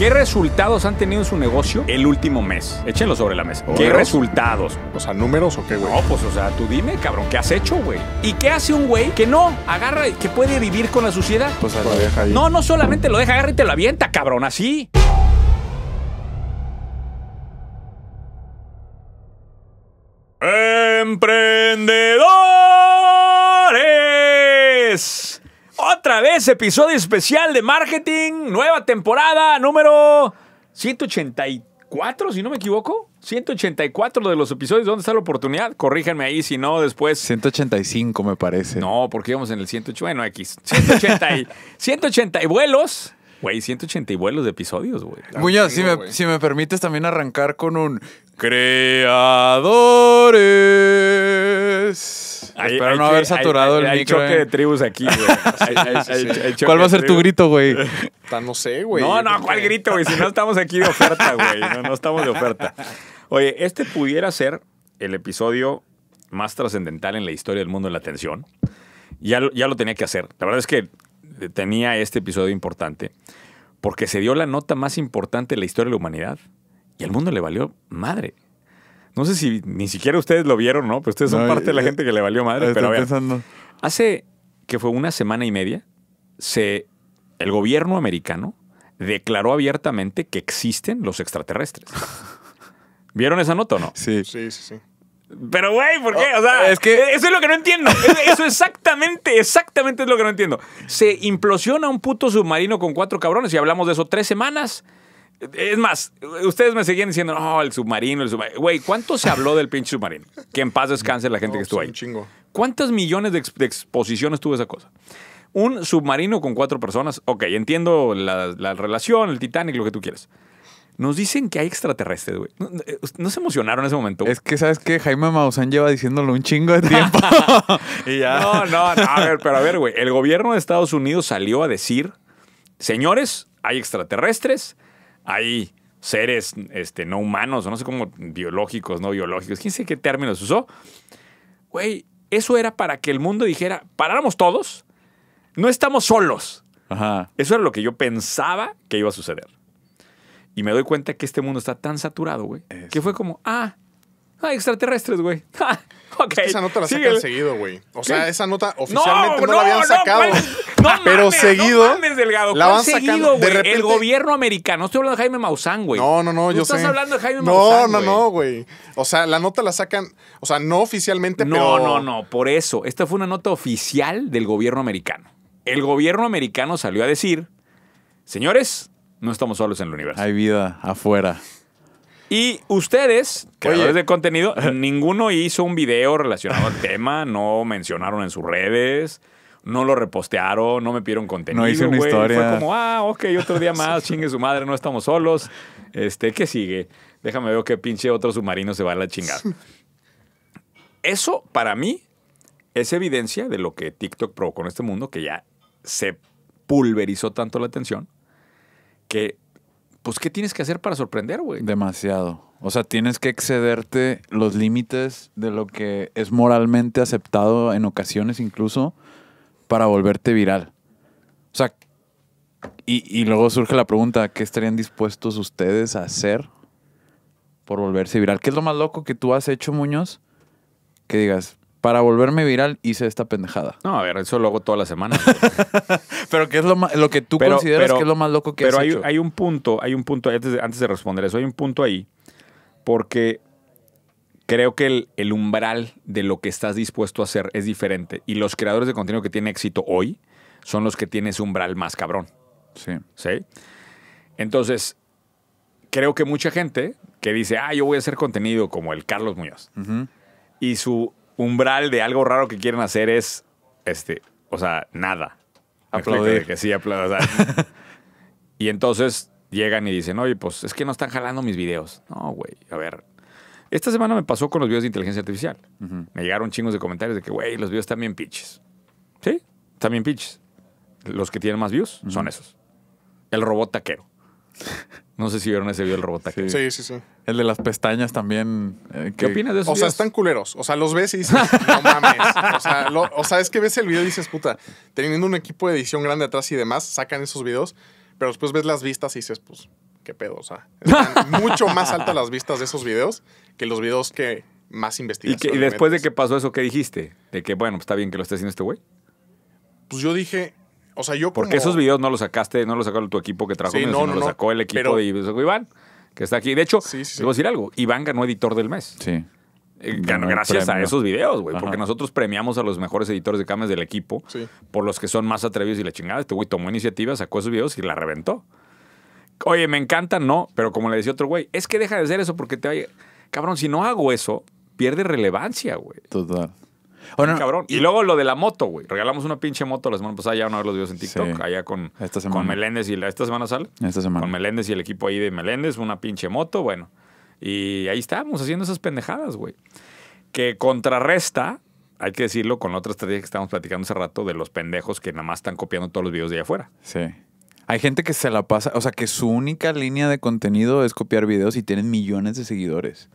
¿Qué resultados han tenido en su negocio el último mes? Échenlo sobre la mesa. ¿Qué resultados? O sea, ¿números o qué, güey? No, pues, o sea, tú dime, cabrón, ¿qué has hecho, güey? ¿Y qué hace un güey que no agarra, que puede vivir con la suciedad? Pues, lo deja ahí. No, no solamente lo deja, agarra y te lo avienta, cabrón, así. episodio especial de marketing, nueva temporada, número 184, si no me equivoco. 184 de los episodios, ¿dónde está la oportunidad? Corríjanme ahí, si no, después. 185, me parece. No, porque íbamos en el 180 Bueno, X. 180 180 y vuelos. Güey, 180 y vuelos de episodios, güey. Ah, Muñoz, si, me, permites también arrancar con un Creadores. Espero no haber saturado el micro. choque eh. de tribus aquí, güey. ¿Cuál va a ser tu grito, güey? No sé, güey. No, no, ¿cuál grito, güey? Si no estamos aquí de oferta, güey. No, estamos de oferta. Oye, este pudiera ser el episodio más trascendental en la historia del mundo de la atención. Ya, ya lo tenía que hacer. La verdad es que tenía este episodio importante porque se dio la nota más importante de la historia de la humanidad y al mundo le valió madre. No sé si ni siquiera ustedes lo vieron, ¿no? Pero pues ustedes son parte de la eh, gente que le valió madre. Pero hace que fue una semana y media, se, el gobierno americano declaró abiertamente que existen los extraterrestres. ¿Vieron esa nota o no? sí, sí, sí. Pero, güey, ¿por qué? O sea, eso es lo que no entiendo. Eso exactamente, exactamente es lo que no entiendo. Se implosiona un puto submarino con cuatro cabrones y hablamos de eso tres semanas. Es más, ustedes me seguían diciendo, el submarino, el submarino. Güey, ¿cuánto se habló del pinche submarino? Que en paz descanse la gente que estuvo ahí. Un chingo. ¿Cuántas millones de, exposiciones tuvo esa cosa? Un submarino con cuatro personas, ok, entiendo la, la relación, el Titanic, lo que tú quieras. Nos dicen que hay extraterrestres, güey. Eh, no, se emocionaron en ese momento. Es que, ¿sabes qué? Jaime Maussan lleva diciéndolo un chingo de tiempo. y ya. No, no, no. A ver, pero a ver, güey. El gobierno de Estados Unidos salió a decir, señores, hay extraterrestres, hay seres este, no humanos, o no sé cómo, biológicos, no biológicos. ¿Quién sé qué términos usó? Güey, eso era para que el mundo dijera, paráramos todos, no estamos solos. Ajá. Eso era lo que yo pensaba que iba a suceder. Y me doy cuenta que este mundo está tan saturado, güey, que fue como, ah, hay ah, extraterrestres, güey. Ah, okay. esa nota la sacan seguido, güey. O sea, esa nota oficialmente no, la habían sacado. No, pero seguido. La han seguido, El gobierno americano. Estoy hablando de Jaime Maussan, güey. No, no, no. Yo estás hablando de Jaime Maussan. No, no, no, güey. O sea, la nota la sacan. O sea, no oficialmente, pero. No, no, no. Por eso. Esta fue una nota oficial del gobierno americano. El gobierno americano salió a decir: Señores, no estamos solos en el universo. Hay vida afuera. Y ustedes, creadores de contenido, ninguno hizo un video relacionado al tema, no mencionaron en sus redes, no lo repostearon, no me pidieron contenido. No una historia. Fue como, ah, ok, otro día más, chingue su madre, no estamos solos. Este, ¿qué sigue? Déjame ver qué pinche otro submarino se va a la chingada. Eso, para mí, es evidencia de lo que TikTok provocó en este mundo, que ya se pulverizó tanto la atención que, pues, ¿qué tienes que hacer para sorprender, güey? Demasiado. O sea, tienes que excederte los límites de lo que es moralmente aceptado en ocasiones incluso para volverte viral. O sea, y, y, luego surge la pregunta, ¿qué estarían dispuestos ustedes a hacer por volverse viral? ¿Qué es lo más loco que tú has hecho, Muñoz? Que digas, para volverme viral hice esta pendejada. No, a ver, eso lo hago toda la semana. pero ¿qué es lo, lo que tú consideras que es lo más loco que pero has hay, un punto, hay un punto, antes de, responder eso, hay un punto ahí, porque creo que el, umbral de lo que estás dispuesto a hacer es diferente. Y los creadores de contenido que tienen éxito hoy son los que tienen ese umbral más cabrón. Sí. ¿Sí? Entonces, creo que mucha gente que dice, ah, yo voy a hacer contenido como el Carlos Muñoz. Y su umbral de algo raro que quieren hacer es, este, o sea, nada. Aplaudir. Que sí, aplaudir. y entonces llegan y dicen, oye, pues es que no están jalando mis videos. No, güey, a ver. Esta semana me pasó con los videos de inteligencia artificial. Me llegaron chingos de comentarios de que, güey, los videos están bien pinches. ¿Sí? Están bien pinches. Los que tienen más views son esos. El robot taquero. No sé si vieron ese video del robot Sí. sí, sí, sí. El de las pestañas también. Eh, ¿Qué opinas de eso? O sea, están culeros. O sea, los ves y dices, no mames. O sea, es que ves el video y dices, puta, teniendo un equipo de edición grande atrás y demás, sacan esos videos, pero después ves las vistas y dices, pues, qué pedo. O sea, están mucho más altas las vistas de esos videos que los videos que más investigas. ¿Y, después de que pasó eso, ¿qué dijiste? De que, bueno, pues está bien que lo esté haciendo este güey. Pues yo dije, sea, yo Porque esos videos no los sacaste, no los sacó tu equipo que trabajó sí, no, los sacó el equipo de Iván, que está aquí. De hecho, te voy a decir algo, Iván ganó editor del mes. Sí. Eh, gracias a esos videos, güey, porque nosotros premiamos a los mejores editores de cámaras del equipo por los que son más atrevidos y la chingada. Este güey tomó iniciativa, sacó esos videos y la reventó. Oye, me encanta, no, pero como le decía otro güey, es que deja de hacer eso porque te vaya... Cabrón, si no hago eso, pierde relevancia, güey. Total. Y, luego lo de la moto, güey. Regalamos una pinche moto la semana pasada, ya van a ver los videos en TikTok, allá con, Meléndez y la, esta semana sale. Esta semana. Con Meléndez y el equipo ahí de Meléndez, una pinche moto, bueno. Y ahí estamos haciendo esas pendejadas, güey. Que contrarresta, hay que decirlo, con la otra estrategia que estábamos platicando hace rato de los pendejos que nada más están copiando todos los videos de allá afuera. Sí. Hay gente que se la pasa, o sea, que su única línea de contenido es copiar videos y tienen millones de seguidores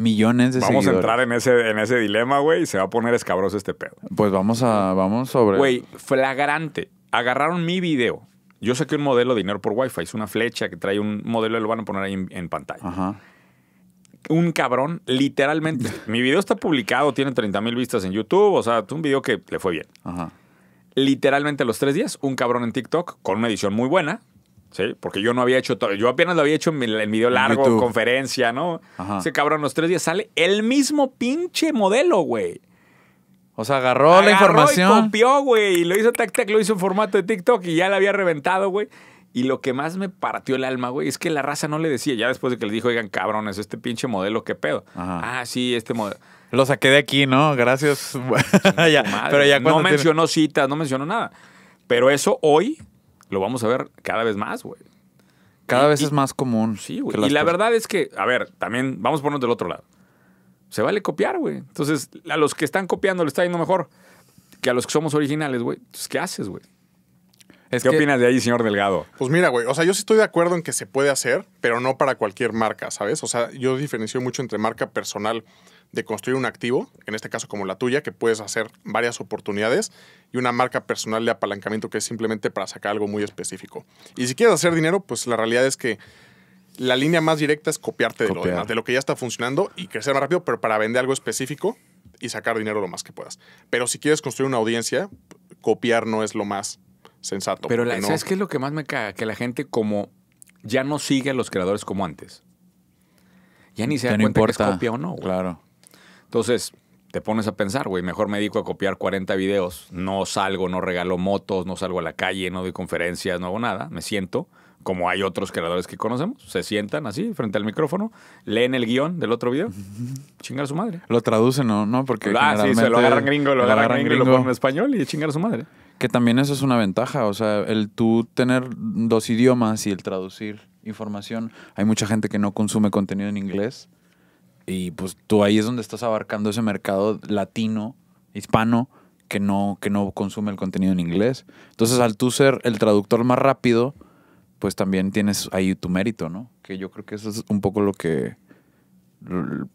millones de vamos seguidores. Vamos a entrar en ese, en ese dilema, güey, y se va a poner escabroso este pedo. Pues vamos a, vamos sobre... Güey, flagrante. Agarraron mi video. Yo saqué un modelo de dinero por Wi-Fi. Es una flecha que trae un modelo y lo van a poner ahí en, pantalla. Ajá. Un cabrón, literalmente. mi video está publicado, tiene 30 mil vistas en YouTube. O sea, es un video que le fue bien. Ajá. Literalmente a los tres días, un cabrón en TikTok con una edición muy buena, Sí, porque yo no había hecho todo. Yo apenas lo había hecho en el video largo, conferencia, ¿no? Ese cabrón, los tres días sale el mismo pinche modelo, güey. O sea, agarró, la información. Y copió, güey. Y lo hizo tac, tac, lo hizo en formato de TikTok y ya la había reventado, güey. Y lo que más me partió el alma, güey, es que la raza no le decía. Ya después de que le dijo, oigan, cabrones, este pinche modelo, ¿qué pedo? Ah, sí, este modelo. Lo saqué de aquí, ¿no? Gracias. pero ya no mencionó citas, no mencionó nada. Pero eso hoy lo vamos a ver cada vez más, güey. Cada vez es más común. Sí, güey. Y la verdad es que, a ver, también vamos a ponernos del otro lado. Se vale copiar, güey. Entonces, a los que están copiando le está yendo mejor que a los que somos originales, güey. Entonces, ¿qué haces, güey? ¿Qué opinas de ahí, señor Delgado? Pues mira, güey, o sea, yo sí estoy de acuerdo en que se puede hacer, pero no para cualquier marca, ¿sabes? O sea, yo diferencio mucho entre marca personal de construir un activo, en este caso como la tuya, que puedes hacer varias oportunidades, y una marca personal de apalancamiento que es simplemente para sacar algo muy específico. Y si quieres hacer dinero, pues la realidad es que la línea más directa es copiarte de lo demás, de lo que ya está funcionando y crecer más rápido, pero para vender algo específico y sacar dinero lo más que puedas. Pero si quieres construir una audiencia, copiar no es lo más sensato. Pero la, ¿sabes qué es lo que más me caga? Que la gente como ya no sigue a los creadores como antes. Ya ni se da cuenta que es copia o no. Claro. Entonces, te pones a pensar, güey, mejor me dedico a copiar 40 videos, no salgo, no regalo motos, no salgo a la calle, no doy conferencias, no hago nada, me siento, como hay otros creadores que conocemos, se sientan así frente al micrófono, leen el guión del otro video, chingar a su madre. Lo traducen, ¿no? ¿No? Porque ah, se lo agarran gringo, lo agarran, lo ponen en español y chingar a su madre. Que también eso es una ventaja, o sea, el tú tener dos idiomas y el traducir información. Hay mucha gente que no consume contenido en inglés y pues tú ahí es donde estás abarcando ese mercado latino, hispano, que no, que no consume el contenido en inglés. Entonces, al tú ser el traductor más rápido, pues también tienes ahí tu mérito, ¿no? Que yo creo que eso es un poco lo que,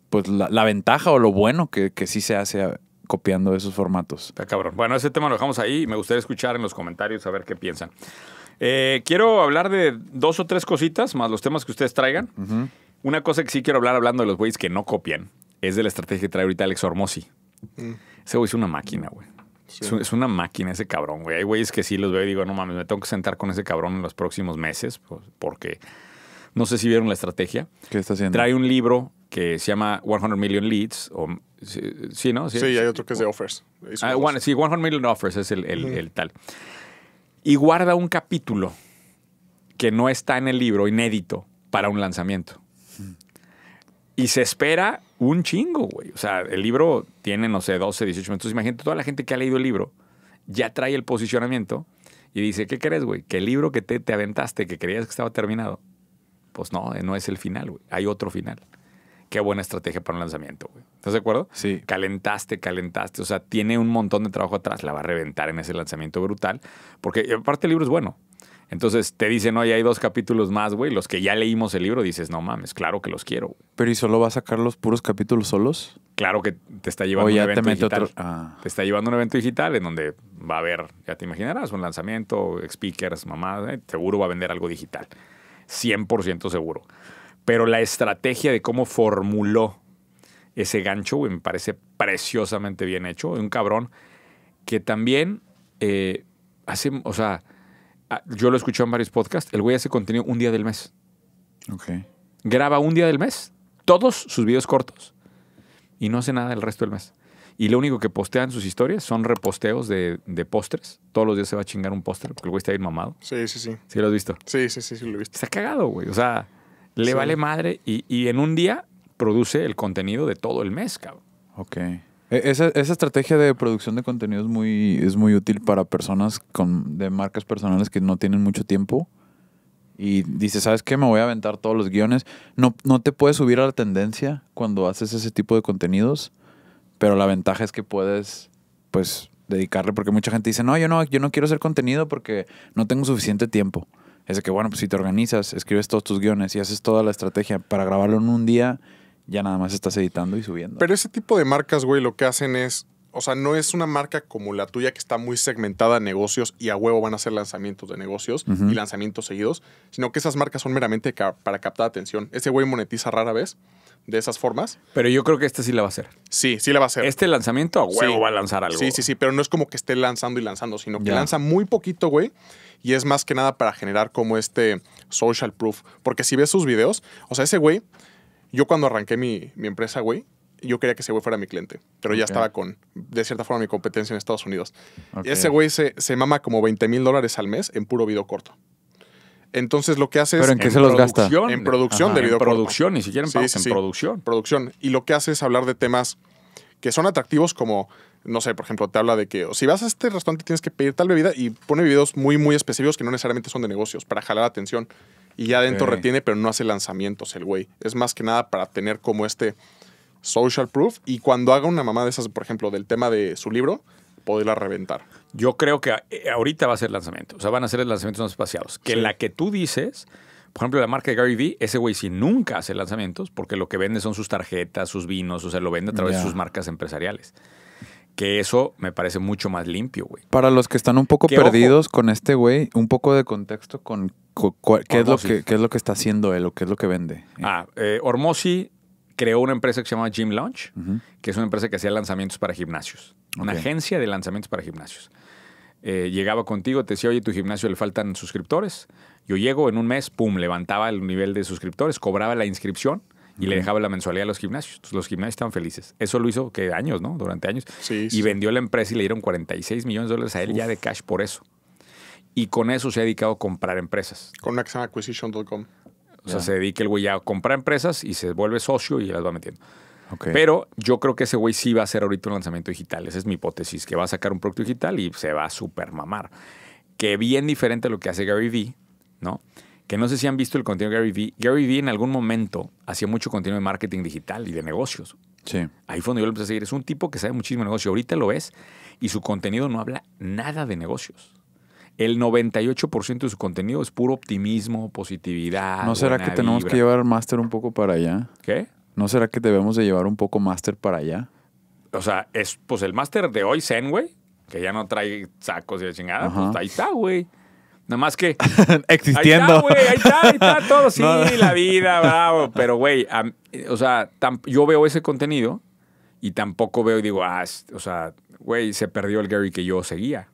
pues la, ventaja o lo bueno que, sí se hace copiando esos formatos. Está cabrón. Bueno, ese tema lo dejamos ahí me gustaría escuchar en los comentarios a ver qué piensan. Eh, quiero hablar de dos o tres cositas, más los temas que ustedes traigan. Una cosa que sí quiero hablar hablando de los güeyes que no copian es de la estrategia que trae ahorita Alex Hormozzi. Mm. Ese güey es una máquina, güey. Es una máquina ese cabrón, güey. Hay güeyes que sí los veo y digo, no mames, me tengo que sentar con ese cabrón en los próximos meses, pues, porque no sé si vieron la estrategia. ¿Qué está haciendo? Trae un libro que se llama 100 Million Leads, sí, ¿no? Sí, hay otro que es de Offers. Ah, sí, 100 Million Offers es el tal. Y guarda un capítulo que no está en el libro, inédito, para un lanzamiento. Y se espera un chingo, güey. O sea, el libro tiene, no sé, 12, 18 minutos. Imagínate, toda la gente que ha leído el libro ya trae el posicionamiento y dice, ¿qué crees, güey? Que el libro que te, te aventaste, que creías que estaba terminado, pues no, eh, no es el final, güey. Hay otro final. Qué buena estrategia para un lanzamiento, güey. ¿Estás de acuerdo? Sí. Calentaste, calentaste. O sea, tiene un montón de trabajo atrás. La va a reventar en ese lanzamiento brutal. Porque aparte el libro es bueno. Entonces te dicen, oye, hay dos capítulos más, güey. Los que ya leímos el libro, dices, no mames, claro que los quiero. Pero ¿y solo va a sacar los puros capítulos solos? Claro que te está llevando a un evento digital. Ah. Te está llevando un evento digital en donde va a haber, ya te imaginarás, un lanzamiento, speakers, mamá, eh, seguro va a vender algo digital. 100% seguro. Pero la estrategia de cómo formuló ese gancho, güey, me parece preciosamente bien hecho. Un cabrón que también eh, hace, o sea, Ah, yo lo he en varios podcasts, el güey hace contenido un día del mes. Ok. Graba un día del mes, todos sus videos cortos, y no hace nada el resto del mes. Y lo único que postean sus historias son reposteos de, de postres. Todos los días se va a chingar un póster porque el güey está bien mamado. Sí, sí, sí. ¿Sí lo has visto? Sí, sí, sí, sí lo he visto. Está cagado, güey. O sea, le vale madre y, y en un día produce el contenido de todo el mes, cabrón. Ok. E-, esa, esa, estrategia de producción de contenido es muy, es muy útil para personas con, de marcas personales que no tienen mucho tiempo. Y dices, ¿sabes qué? Me voy a aventar todos los guiones. No, no te puedes subir a la tendencia cuando haces ese tipo de contenidos, pero la ventaja es que puedes, pues, dedicarle, porque mucha gente dice, no, yo no, yo no quiero hacer contenido porque no tengo suficiente tiempo. Es de que, bueno, pues si te organizas, escribes todos tus guiones y haces toda la estrategia para grabarlo en un día ya nada más estás editando y subiendo. Pero ese tipo de marcas, güey, lo que hacen es, o sea, no es una marca como la tuya que está muy segmentada a negocios y a huevo van a hacer lanzamientos de negocios y lanzamientos seguidos, sino que esas marcas son meramente para captar atención. Ese güey monetiza rara vez de esas formas. Pero yo creo que este sí la va a hacer. Sí, sí la va a hacer. Este lanzamiento a huevo va a lanzar algo. Sí, sí, sí, pero no es como que esté lanzando y lanzando, sino que lanza muy poquito, güey. Y es más que nada para generar como este social proof. Porque si ves sus videos, o sea, ese güey yo cuando arranqué mi, empresa, güey, yo quería que ese güey fuera mi cliente, pero ya estaba con, de cierta forma, mi competencia en Estados Unidos. y Ese güey se, mama como 20 mil dólares al mes en puro video corto. Entonces lo que hace es... en qué se los gasta? En producción de video en producción, ni siquiera en, en producción. Producción. Y lo que hace es hablar de temas que son atractivos como, no sé, por ejemplo, te habla de que si vas a este restaurante tienes que pedir tal bebida y pone videos muy, muy específicos que no necesariamente son de negocios para jalar atención y ya adentro retiene, pero no hace lanzamientos el güey. Es más que nada para tener como este social proof y cuando haga una mamá de esas, por ejemplo, del tema de su libro, poderla reventar. Yo creo que eh, ahorita va a ser lanzamiento, o sea, van a ser lanzamientos no espaciados. Que la que tú dices, por ejemplo, la marca de Gary Vee, ese güey sí nunca hace lanzamientos porque lo que vende son sus tarjetas, sus vinos, o sea, lo vende a través de sus marcas empresariales. Que eso me parece mucho más limpio, güey. Para los que están un poco perdidos con este güey, un poco de contexto con, qué, es lo que, es lo que está haciendo él o qué es lo que vende. Ah, eh, creó una empresa que se llama Gym Launch, que es una empresa que hacía lanzamientos para gimnasios. Una agencia de lanzamientos para gimnasios. Eh, llegaba contigo, te decía, oye, tu gimnasio le faltan suscriptores. Yo llego en un mes, pum, levantaba el nivel de suscriptores, cobraba la inscripción y le dejaba la mensualidad a los gimnasios. los gimnasios estaban felices. Eso lo hizo que años, ¿no? Durante años. Sí, y vendió la empresa y le dieron 46 millones de dólares a él ya de cash por eso. Y con eso se ha dedicado a comprar empresas. Con una Acquisition.com. O sea, se dedica el güey a comprar empresas y se vuelve socio y las va metiendo. Pero yo creo que ese güey sí va a hacer ahorita un lanzamiento digital. Esa es mi hipótesis, que va a sacar un producto digital y se va a super mamar. Que bien diferente a lo que hace Gary Vee, ¿no? que no sé si han visto el contenido de Gary Vee. Gary Vee en algún momento hacía mucho contenido de marketing digital y de negocios. Sí. Ahí fue donde yo lo empecé a seguir. Es un tipo que sabe muchísimo negocio. Ahorita lo ves y su contenido no habla nada de negocios. El 98% de su contenido es puro optimismo, positividad. ¿No será que tenemos que llevar máster un poco para allá? ¿Qué? ¿No será que debemos de llevar un poco máster para allá? O sea, es pues el máster de hoy, Zen, güey, que ya no trae sacos y de chingada, pues ahí está, güey. Nada más que. Existiendo. Ahí está, güey. Ahí, ahí está, todo. Sí, la vida, bravo. Pero, güey, o sea, yo veo ese contenido y tampoco veo y digo, ah, o sea, güey, se perdió el Gary que yo seguía.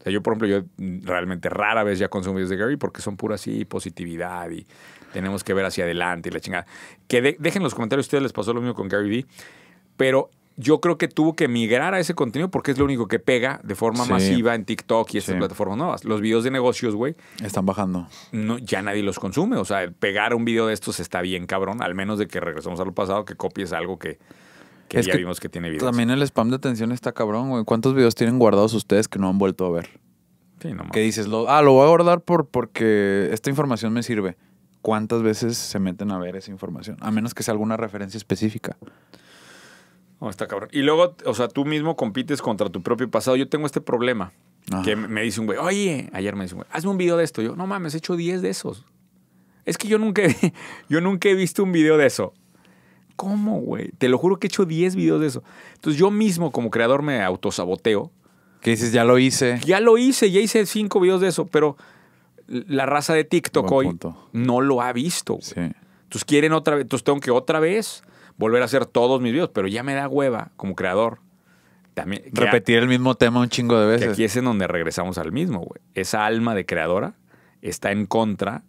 O sea, yo, por ejemplo, yo realmente rara vez ya consumo videos de Gary porque son pura así positividad y tenemos que ver hacia adelante y la chingada. Que dejen los comentarios ustedes les pasó lo mismo con Gary Vee. Pero yo creo que tuvo que migrar a ese contenido porque es lo único que pega de forma masiva en TikTok y estas plataformas nuevas. Los videos de negocios, güey. Están bajando. No, ya nadie los consume. O sea, pegar un video de estos está bien cabrón, al menos de que regresemos a lo pasado, que copies algo que, ya vimos que tiene videos. También el spam de atención está cabrón, güey. ¿Cuántos videos tienen guardados ustedes que no han vuelto a ver? Sí, nomás. Que dices, ah, lo voy a guardar por, porque esta información me sirve. ¿Cuántas veces se meten a ver esa información? A menos que sea alguna referencia específica. Oh, está cabrón. Y luego, o sea, tú mismo compites contra tu propio pasado. Yo tengo este problema. Que me dice un güey, oye, ayer me dice un güey, hazme un video de esto. Yo, no mames, he hecho 10 de esos. Es que yo nunca, yo nunca he visto un video de eso. ¿Cómo, güey? Te lo juro que he hecho 10 videos de eso. Entonces yo mismo como creador me autosaboteo. ¿Qué dices, ya lo hice. Ya lo hice, ya hice 5 videos de eso, pero la raza de TikTok hoy no lo ha visto. Entonces quieren otra vez, entonces tengo que otra vez volver a hacer todos mis videos, pero ya me da hueva como creador. También, Repetir el mismo tema un chingo de veces. Y aquí es en donde regresamos al mismo, güey. Esa alma de creadora está en contra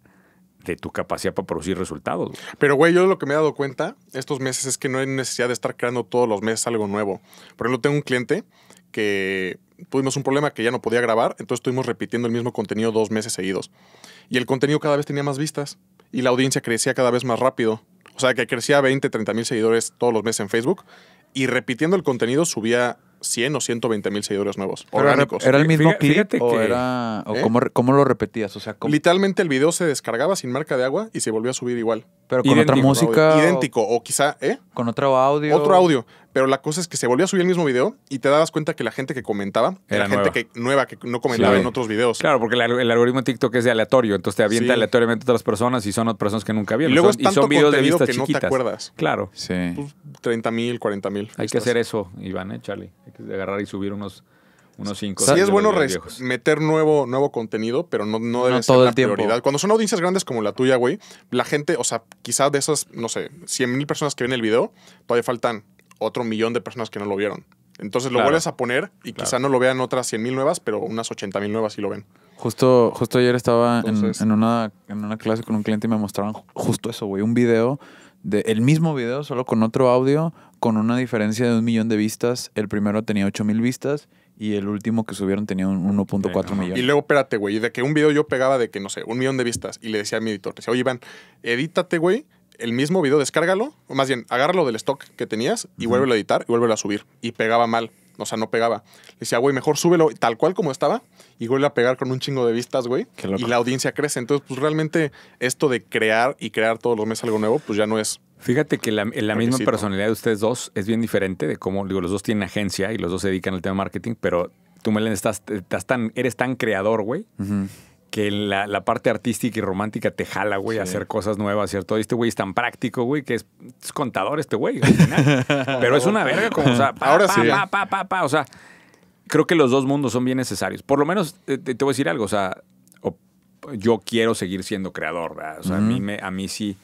de tu capacidad para producir resultados. Pero, güey, yo lo que me he dado cuenta estos meses es que no hay necesidad de estar creando todos los meses algo nuevo. Por ejemplo, tengo un cliente que tuvimos un problema que ya no podía grabar, entonces estuvimos repitiendo el mismo contenido dos meses seguidos. Y el contenido cada vez tenía más vistas y la audiencia crecía cada vez más rápido. O sea, que crecía 20, 30 mil seguidores todos los meses en Facebook y repitiendo el contenido subía 100 o 120 mil seguidores nuevos. orgánicos. Era, el mismo clip o, era, ¿Eh? cómo, lo repetías. O sea, Literalmente el video se descargaba sin marca de agua y se volvió a subir igual. Pero con otra música. Idéntico, o quizá, ¿eh? Con otro audio. Otro audio. Pero la cosa es que se volvió a subir el mismo video y te dabas cuenta que la gente que comentaba era, gente nueva, que no comentaba en otros videos. Claro, porque el algoritmo de TikTok es de aleatorio, entonces te avienta aleatoriamente otras personas y son otras personas que nunca vieron. Y luego son, es tanto y videos de que no te acuerdas. Claro. Sí. 30.000, pues, 30 mil, 40 mil. Hay que hacer eso, Iván, ¿eh, Charlie. Hay que agarrar y subir unos unos cinco. Sí, es bueno meter nuevo, nuevo contenido, pero no, no debe ser la prioridad. Cuando son audiencias grandes como la tuya, güey, la gente, o sea, quizás de esas, no sé, 100 mil personas que ven el video, todavía faltan otro millón de personas que no lo vieron. Entonces lo vuelves a poner y quizá no lo vean otras 100,000 nuevas, pero unas 80,000 mil nuevas sí lo ven. Justo, justo ayer estaba en, una, en una clase con un cliente y me mostraron justo eso, güey, un video, de, el mismo video, solo con otro audio, con una diferencia de un millón de vistas. El primero tenía 8,000 mil vistas y el último que subieron tenía un 1.4 millones. Y luego, espérate, güey, de que un video yo pegaba de que, no sé, un millón de vistas y le decía a mi editor, decía, oye, Iván, edítate, güey, el mismo video, descárgalo, o más bien, agárralo del stock que tenías y vuelve vuélvelo a editar y vuélvelo a subir. Y pegaba mal, o sea, no pegaba. Le decía, güey, mejor súbelo tal cual como estaba y vuelve a pegar con un chingo de vistas, güey. Y la audiencia crece. Entonces, pues realmente esto de crear y crear todos los meses algo nuevo, pues ya no es. Fíjate que la, misma personalidad de ustedes dos es bien diferente de cómo, digo, los dos tienen agencia y los dos se dedican al tema marketing, pero tú, Melen, estás, estás tan, eres tan creador, güey, que la, parte artística y romántica te jala, güey, a hacer cosas nuevas, ¿cierto? este güey es tan práctico, güey, que es, contador este güey, Pero es una verga como, o sea, pa, pa, pa, pa, pa, o sea, creo que los dos mundos son bien necesarios. Por lo menos, te, voy a decir algo, o sea, yo quiero seguir siendo creador, ¿verdad? O sea, a, mí me, a mí sí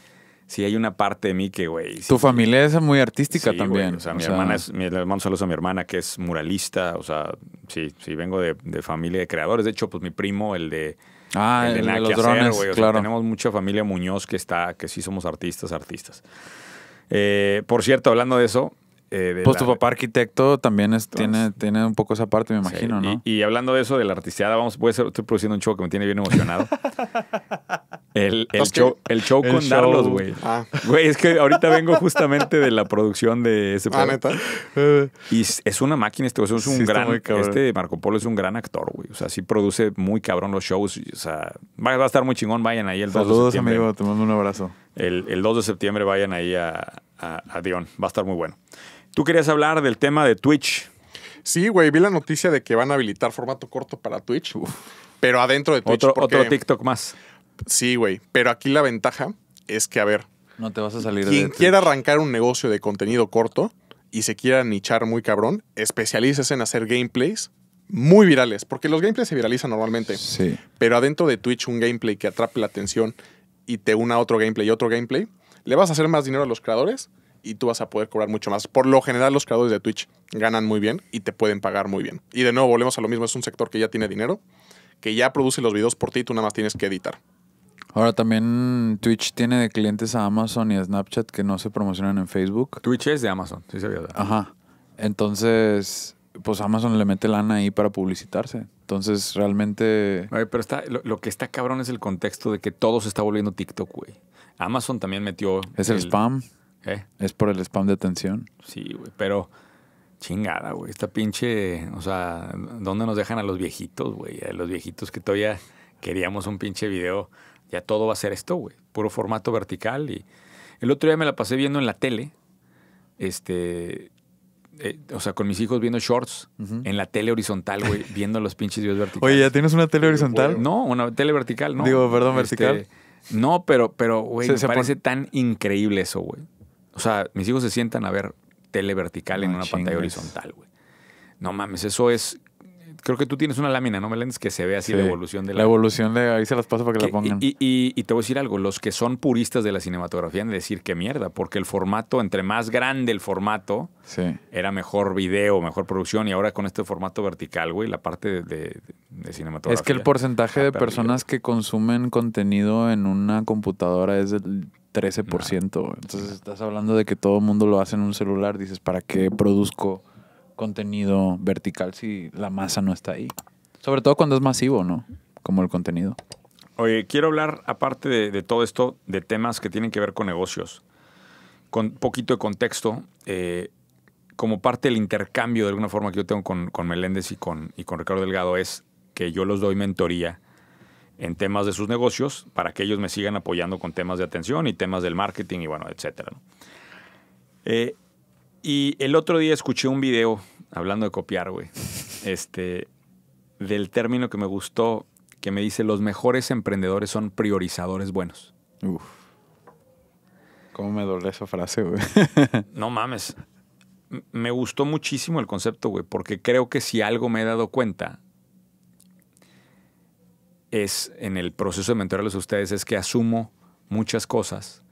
sí hay una parte de mí que, güey. tu familia es muy artística también. o sea, mi hermana es, mi, hermano solo saludos a mi hermana que es muralista. O sea, sí, sí, vengo de familia de creadores. De hecho, pues mi primo, el de Ah, los drones, claro. tenemos mucha familia Muñoz que está, que sí somos artistas, artistas. Eh, por cierto, hablando de eso. Eh, pues tu papá arquitecto también tiene, un poco esa parte, me imagino, ¿no? Y, hablando de eso, de la artisteada, vamos, voy a estoy produciendo un show que me tiene bien emocionado. El, el, show, con güey. Ah. Güey, es que ahorita vengo justamente de la producción de ese ah, ¿neta? Y es una máquina este, es un gran. Este Marco Polo es un gran actor, güey. O sea, sí produce muy cabrón los shows. O sea, va, a estar muy chingón. Vayan ahí el 2 de septiembre. amigo. Te mando un abrazo. El, 2 de septiembre vayan ahí a, Dion. Va a estar muy bueno. Tú querías hablar del tema de Twitch. Sí, güey. Vi la noticia de que van a habilitar formato corto para Twitch. Pero adentro de Twitch. otro TikTok más. Sí, güey. Pero aquí la ventaja es que, a ver. No te vas a salir quien quiera arrancar un negocio de contenido corto y se quiera nichar muy cabrón, especialices en hacer gameplays muy virales. Porque los gameplays se viralizan normalmente. Sí. Pero adentro de Twitch, un gameplay que atrape la atención y te una otro gameplay y otro gameplay, le vas a hacer más dinero a los creadores y tú vas a poder cobrar mucho más. Por lo general, los creadores de Twitch ganan muy bien y te pueden pagar muy bien. Y de nuevo, volvemos a lo mismo, es un sector que ya tiene dinero, que ya produce los videos por ti, tú nada más tienes que editar. Ahora también Twitch tiene de clientes a Amazon y a Snapchat que no se promocionan en Facebook. Twitch es de Amazon, sí sabía. Ajá. Entonces, pues Amazon le mete lana ahí para publicitarse. Entonces, realmente... Oye, pero está, lo, que está cabrón es el contexto de que todo se está volviendo TikTok, güey. Amazon también metió... Es el, spam. ¿Eh? Es por el spam de atención. Sí, güey, pero chingada, güey. Esta pinche... O sea, ¿dónde nos dejan a los viejitos, güey? A los viejitos que todavía queríamos un pinche video ya todo va a ser esto, güey. Puro formato vertical. Y el otro día me la pasé viendo en la tele. Este. Eh, o sea, con mis hijos viendo shorts en la tele horizontal, güey, viendo los pinches videos verticales. Oye, ¿ya tienes una tele horizontal? No, una tele vertical, no. Digo, perdón, este, vertical. No, pero, pero, güey, se parece tan increíble eso, güey. O sea, mis hijos se sientan a ver tele vertical en una pantalla horizontal, güey. No mames, eso es creo que tú tienes una lámina, ¿no, Meléndez? Que se ve así la evolución de la... La evolución de... Ahí se las paso para que, la pongan. Y, te voy a decir algo. Los que son puristas de la cinematografía han decir que mierda, porque el formato, entre más grande el formato, sí. era mejor video, mejor producción. Y ahora con este formato vertical, güey, la parte de, cinematografía... Es que el porcentaje de personas que consumen contenido en una computadora es del 13%. Entonces estás hablando de que todo el mundo lo hace en un celular. Dices, ¿para qué produzco...? contenido vertical si la masa no está ahí. Sobre todo cuando es masivo, ¿no? Como el contenido. Oye, quiero hablar, aparte de, todo esto, de temas que tienen que ver con negocios. Con poquito de contexto, eh, como parte del intercambio de alguna forma que yo tengo con, con Meléndez y con, y con Ricardo Delgado, es que yo los doy mentoría en temas de sus negocios para que ellos me sigan apoyando con temas de atención y temas del marketing y bueno, etcétera. Eh, y el otro día escuché un video hablando de copiar, güey, este, del término que me gustó, que me dice, los mejores emprendedores son priorizadores buenos. Uf. ¿Cómo me dolió esa frase, güey? no mames. Me gustó muchísimo el concepto, güey, porque creo que si algo me he dado cuenta es en el proceso de mentorarlos a ustedes, es que asumo muchas cosas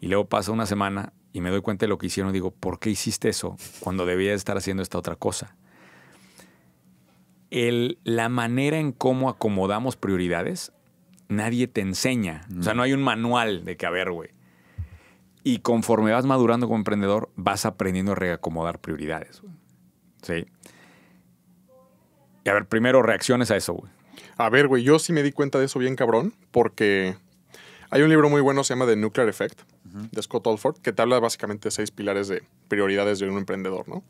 y luego pasa una semana y me doy cuenta de lo que hicieron, digo, ¿por qué hiciste eso cuando debías estar haciendo esta otra cosa? la manera en cómo acomodamos prioridades, nadie te enseña. O sea, no hay un manual de que, a ver, güey. Y conforme vas madurando como emprendedor, vas aprendiendo a reacomodar prioridades. Sí. Y a ver, primero reacciones a eso, güey. A ver, güey, yo sí me di cuenta de eso bien cabrón, porque hay un libro muy bueno, se llama The Nuclear Effect, de Scott Olford, que te habla básicamente de seis pilares de prioridades de un emprendedor, ¿no?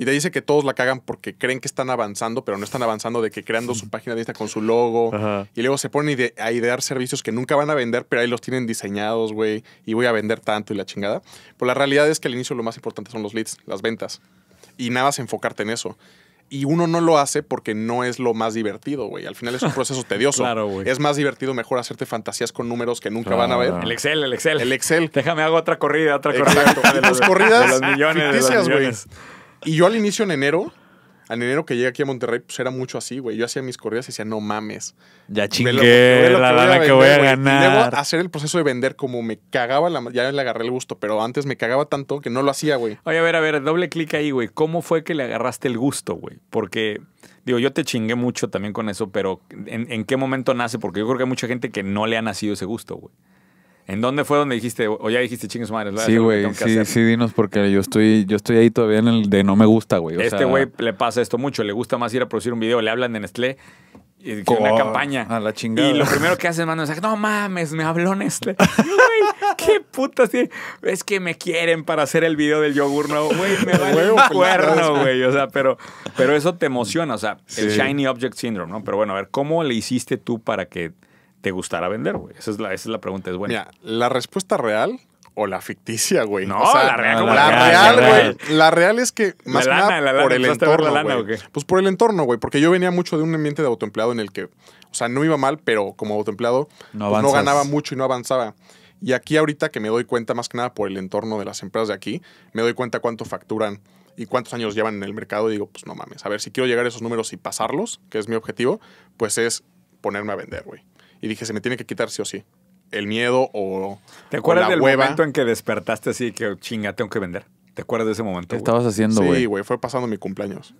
Y te dice que todos la cagan porque creen que están avanzando, pero no están avanzando de que creando su página de con su logo. Y luego se ponen a idear servicios que nunca van a vender, pero ahí los tienen diseñados, güey. Y voy a vender tanto y la chingada. Pues la realidad es que al inicio lo más importante son los leads, las ventas. Y nada más enfocarte en eso y uno no lo hace porque no es lo más divertido, güey. Al final es un proceso tedioso. Claro, güey. Es más divertido mejor hacerte fantasías con números que nunca van a ver. El Excel, el Excel. El Excel. Déjame hago otra corrida, otra corrida. de corridas de los millones, de Y yo al inicio en enero al dinero que llega aquí a Monterrey, pues era mucho así, güey. Yo hacía mis corridas y decía, no mames. Ya chingué lo, que, la que, voy a ganar. Debo hacer el proceso de vender como me cagaba, la, ya le agarré el gusto, pero antes me cagaba tanto que no lo hacía, güey. Oye, a ver, a ver, doble clic ahí, güey. ¿Cómo fue que le agarraste el gusto, güey? Porque... Digo, yo te chingué mucho también con eso, pero ¿en, ¿en, qué momento nace? Porque yo creo que hay mucha gente que no le ha nacido ese gusto, güey. ¿En dónde fue donde dijiste, o ya dijiste chingos madres? Sí, güey, sí, sí, dinos, porque yo estoy, yo estoy ahí todavía en el de no me gusta, güey. Este güey le pasa esto mucho, le gusta más ir a producir un video, le hablan de Nestlé, y una campaña. A la chingada. Y lo primero que hacen, mandar es, no mames, me habló Nestlé. Güey, qué puta, Es que me quieren para hacer el video del yogur nuevo. Güey, me da un cuerno, güey. O sea, pero, pero eso te emociona, o sea, el Shiny Object Syndrome, ¿no? Pero bueno, a ver, ¿cómo le hiciste tú para que te gustará vender, güey? Esa, es la, es la pregunta, es buena. Mira, la respuesta real o la ficticia, güey. No, la real, la, real, güey. La, real es que más lana, nada por el entorno, güey. Pues por el entorno, güey, porque yo venía mucho de un ambiente de autoempleado en el que, o sea, no iba mal, pero como autoempleado no pues, ganaba mucho y no avanzaba. Y aquí ahorita que me doy cuenta más que nada por el entorno de las empresas de aquí, me doy cuenta cuánto facturan y cuántos años llevan en el mercado y digo, pues no mames, a ver, si quiero llegar a esos números y pasarlos, que es mi objetivo, pues es ponerme a vender, güey y dije, se me tiene que quitar sí o sí. El miedo o. ¿Te acuerdas del momento en que despertaste así que chinga, tengo que vender? ¿Te acuerdas de ese momento? estabas haciendo, güey? Sí, güey, fue pasando mi cumpleaños.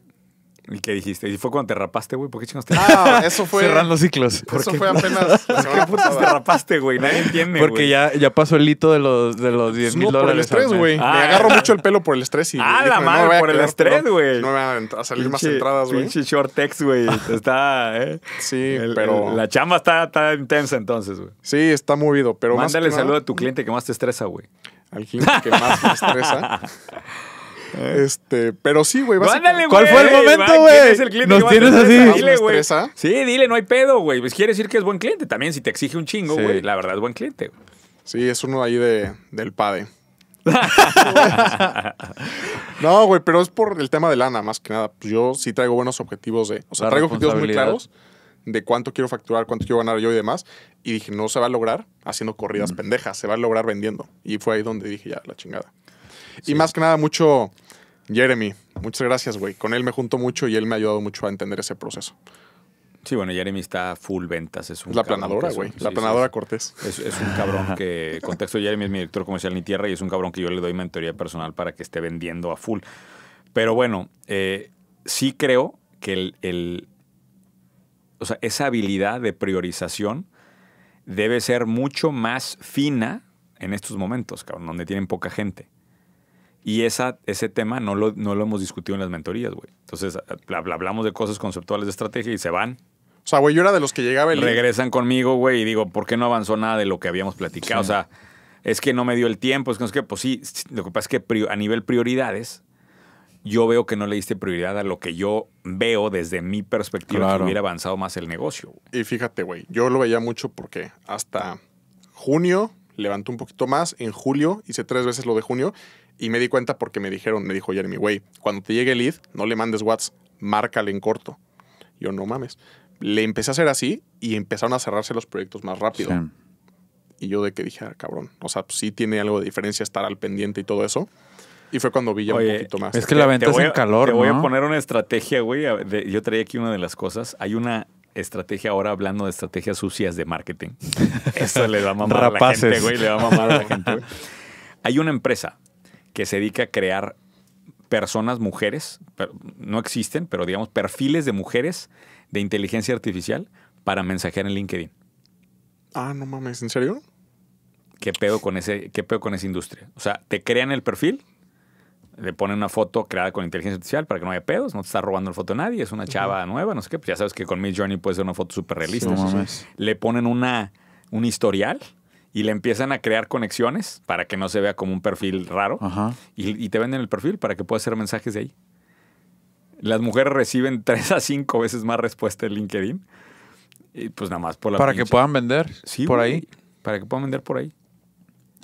¿Y qué dijiste? ¿Y fue cuando te rapaste, güey? ¿Por qué chingaste? te Ah, eso fue. Cerrando ciclos. Eso fue apenas. qué putas te rapaste, güey? Nadie entiende. Porque ya, ya pasó el hito de los, de los 10 mil dólares. Por el estrés, güey. Ah. me agarro mucho el pelo por el estrés. Y ah, la madre, por el estrés, güey. No, me van a salir más entradas, güey. Pinche short text, güey. Está, ¿eh? Sí, pero. La chamba está, está intensa entonces, güey. Sí, está movido, pero. Mándale más saludo a tu cliente que más te estresa, güey. Al cliente que más te estresa. Eh. Este, pero sí, güey. ¿Cuál fue el momento, güey? Nos tienes así. Dile, Sí, dile, no hay pedo, güey. Pues quiere decir que es buen cliente también. Si te exige un chingo, güey, la verdad es buen cliente. Sí, es uno ahí de, del PADE. no, güey, pero es por el tema de lana, más que nada. Pues, yo sí traigo buenos objetivos de. O sea, traigo objetivos muy claros de cuánto quiero facturar, cuánto quiero ganar yo y demás. Y dije, no se va a lograr haciendo corridas mm. pendejas, se va a lograr vendiendo. Y fue ahí donde dije, ya, la chingada. Y más que nada, mucho Jeremy. Muchas gracias, güey. Con él me junto mucho y él me ha ayudado mucho a entender ese proceso. Sí, bueno, Jeremy está full ventas. Es la planadora, güey. La planadora Cortés. Es, un cabrón que. Contexto, Jeremy es mi director comercial en tierra y es un cabrón que yo le doy mentoría personal para que esté vendiendo a full. Pero bueno, eh, sí creo que el, el, O sea, esa habilidad de priorización debe ser mucho más fina en estos momentos, cabrón, donde tienen poca gente. Y esa, ese tema no lo, no lo hemos discutido en las mentorías, güey. Entonces, hablamos de cosas conceptuales de estrategia y se van. O sea, güey, yo era de los que llegaba el... Regresan conmigo, güey, y digo, ¿por qué no avanzó nada de lo que habíamos platicado? O sea, es que no me dio el tiempo, es que no es que, pues sí, lo que pasa es que a nivel prioridades, yo veo que no le diste prioridad a lo que yo veo desde mi perspectiva que hubiera avanzado más el negocio. Y fíjate, güey, yo lo veía mucho porque hasta junio levantó un poquito más, en julio hice tres veces lo de junio y me di cuenta porque me dijeron, me dijo Jeremy, güey, cuando te llegue el lead, no le mandes WhatsApp, márcale en corto. Yo, no mames. Le empecé a hacer así y empezaron a cerrarse los proyectos más rápido. Y yo de que dije, ah, cabrón, o sea, pues sí tiene algo de diferencia estar al pendiente y todo eso. Y fue cuando vi ya un poquito más. Es que la venta es en calor, Te voy a poner una estrategia, güey. yo traía aquí una de las cosas. Hay una estrategia ahora hablando de estrategias sucias de marketing. Eso le va a mamar a la gente, güey. Le va a mamar a la gente, Hay una empresa que se dedica a crear personas mujeres, no existen, pero digamos perfiles de mujeres de inteligencia artificial para mensajear en LinkedIn. Ah, no mames, ¿en serio? ¿Qué pedo con ese, qué pedo con esa industria? O sea, te crean el perfil, le ponen una foto creada con inteligencia artificial para que no haya pedos, no te está robando la foto a nadie, es una chava nueva, no sé qué, pues ya sabes que con Miss Journey puede ser una foto súper realista. Sí, no mames. Le ponen una, un historial y le empiezan a crear conexiones para que no se vea como un perfil raro. Y, te venden el perfil para que puedas hacer mensajes de ahí. Las mujeres reciben tres a cinco veces más respuesta en LinkedIn. Y pues nada más por la Para que puedan vender sí, por ahí. Para que puedan vender por ahí.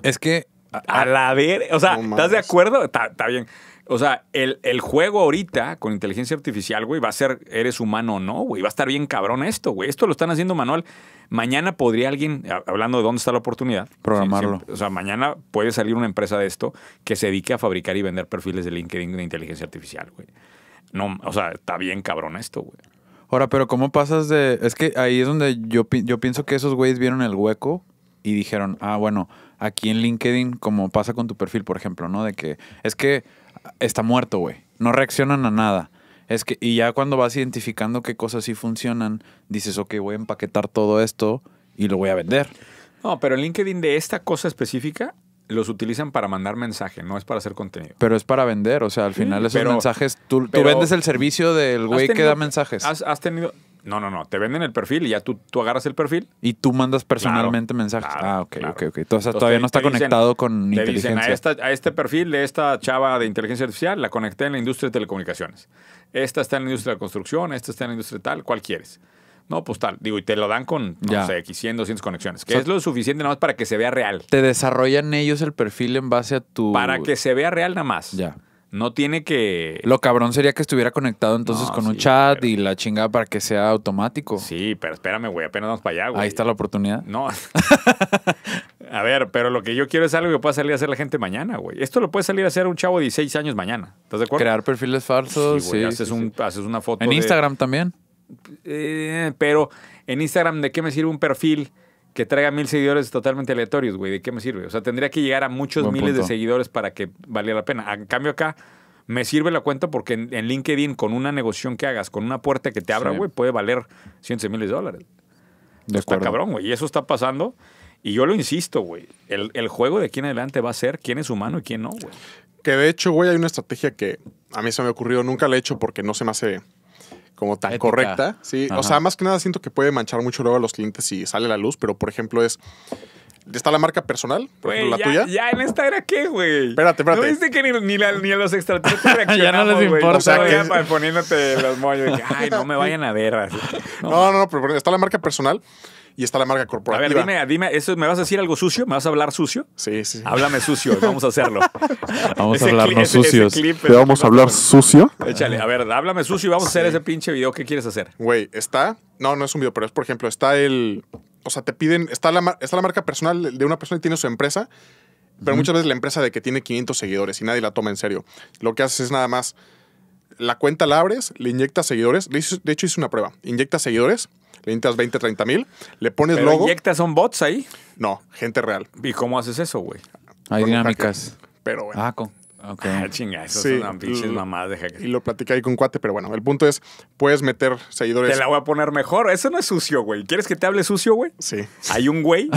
Es que. A, la ver. O sea, ¿estás de acuerdo? Está bien. O sea, el, juego ahorita con inteligencia artificial, güey, va a ser eres humano o no, güey. Va a estar bien cabrón esto, güey. Esto lo están haciendo manual. Mañana podría alguien, hablando de dónde está la oportunidad, programarlo. o sea, mañana puede salir una empresa de esto que se dedique a fabricar y vender perfiles de LinkedIn de inteligencia artificial, güey. No, o sea, está bien cabrón esto, güey. Ahora, pero ¿cómo pasas de.? Es que ahí es donde yo, yo pienso que esos güeyes vieron el hueco y dijeron, ah, bueno aquí en LinkedIn, como pasa con tu perfil, por ejemplo, ¿no? De que es que está muerto, güey. No reaccionan a nada. Es que, y ya cuando vas identificando qué cosas sí funcionan, dices, ok, voy a empaquetar todo esto y lo voy a vender. No, pero en LinkedIn de esta cosa específica los utilizan para mandar mensaje, no es para hacer contenido. Pero es para vender, o sea, al final esos mensajes, tú, vendes el servicio del güey que da mensajes. has, tenido, no, no, no. Te venden el perfil y ya tú, tú agarras el perfil. Y tú mandas personalmente mensajes. ah, ok, ok, ok. Entonces, todavía no está conectado con te Dicen, a, este perfil de esta chava de inteligencia artificial la conecté en la industria de telecomunicaciones. Esta está en la industria de la construcción, esta está en la industria tal, ¿cuál quieres? No, pues tal. Digo, y te lo dan con, no sé, X, 100, 200 conexiones. Que es lo suficiente nada más para que se vea real. Te desarrollan ellos el perfil en base a tu... Para que se vea real nada más. Ya no tiene que. Lo cabrón sería que estuviera conectado entonces con un chat y la chingada para que sea automático. Sí, pero espérame, güey, apenas vamos para allá, güey. Ahí está la oportunidad. No. a ver, pero lo que yo quiero es algo que pueda salir a hacer la gente mañana, güey. Esto lo puede salir a hacer un chavo de 16 años mañana. ¿Estás de acuerdo? Crear perfiles falsos. Sí, güey. haces, un, haces una foto. En Instagram también. Eh, pero en Instagram, ¿de qué me sirve un perfil? que traiga mil seguidores totalmente aleatorios, güey. ¿De qué me sirve? O sea, tendría que llegar a muchos miles de seguidores para que valiera la pena. En cambio, acá me sirve la cuenta porque en, LinkedIn, con una negociación que hagas, con una puerta que te abra, güey, puede valer cientos de miles de dólares. está cabrón, güey. Y eso está pasando. Y yo lo insisto, güey. El, juego de aquí en adelante va a ser quién es humano y quién no, güey. Que de hecho, güey, hay una estrategia que a mí se me ha ocurrido, nunca la he hecho porque no se me hace como tan correcta. Sí, o sea, más que nada siento que puede manchar mucho luego a los clientes si sale la luz, pero por ejemplo es... Está la marca personal, por ejemplo, la tuya. Ya, en esta era qué, güey. Espérate, espérate. No viste que ni, ni, ni a los extraterrestres ya no les importa. que... poniéndote los moños. Ay, no me vayan a ver. No, no, no, pero está la marca personal y está la marca corporativa. A ver, dime, dime, ¿eso, ¿me vas a decir algo sucio? ¿Me vas a hablar sucio? Sí, sí. Háblame sucio, vamos a hacerlo. vamos a hablarnos sucios. ¿Te vamos a hablar sucio? Échale, a ver, háblame sucio y vamos a hacer ese pinche video. ¿Qué quieres hacer? Güey, está... No, no es un video, pero es, por ejemplo, está el... O sea, te piden... Está la, está la marca personal de una persona y tiene su empresa, pero muchas veces la empresa de que tiene 500 seguidores y nadie la toma en serio. Lo que haces es nada más la cuenta la abres, le inyectas seguidores. De hecho, hice una prueba. inyecta seguidores, necesitas 20, 30 mil, le pones ¿Pero logo. ¿Inyectas son bots ahí? No, gente real. ¿Y cómo haces eso, güey? Hay dinámicas. pero bueno. Ah, ah, chinga, eso sí, son pinches mamá, de Y lo platicé ahí con cuate, pero bueno, el punto es, puedes meter seguidores. Te la voy a poner mejor. Eso no es sucio, güey. ¿Quieres que te hable sucio, güey? Sí. Hay un güey